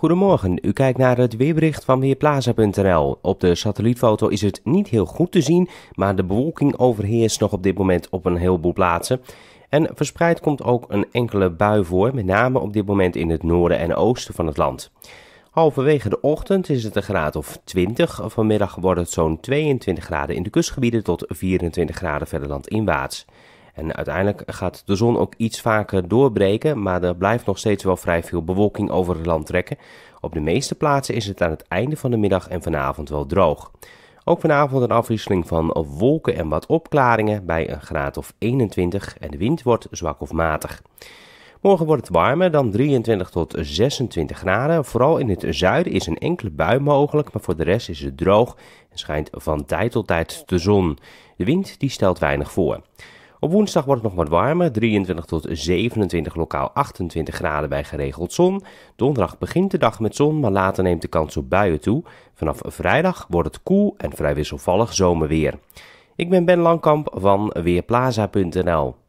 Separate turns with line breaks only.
Goedemorgen, u kijkt naar het weerbericht van Weerplaza.nl. Op de satellietfoto is het niet heel goed te zien, maar de bewolking overheerst nog op dit moment op een heleboel plaatsen. En verspreid komt ook een enkele bui voor, met name op dit moment in het noorden en oosten van het land. Halverwege de ochtend is het een graad of 20. Vanmiddag wordt het zo'n 22 graden in de kustgebieden tot 24 graden verder landinwaarts. inwaarts. En uiteindelijk gaat de zon ook iets vaker doorbreken, maar er blijft nog steeds wel vrij veel bewolking over het land trekken. Op de meeste plaatsen is het aan het einde van de middag en vanavond wel droog. Ook vanavond een afwisseling van wolken en wat opklaringen bij een graad of 21 en de wind wordt zwak of matig. Morgen wordt het warmer dan 23 tot 26 graden. Vooral in het zuiden is een enkele bui mogelijk, maar voor de rest is het droog en schijnt van tijd tot tijd de zon. De wind die stelt weinig voor. Op woensdag wordt het nog wat warmer, 23 tot 27 lokaal 28 graden bij geregeld zon. Donderdag begint de dag met zon, maar later neemt de kans op buien toe. Vanaf vrijdag wordt het koel en vrij wisselvallig zomerweer. Ik ben Ben Langkamp van Weerplaza.nl.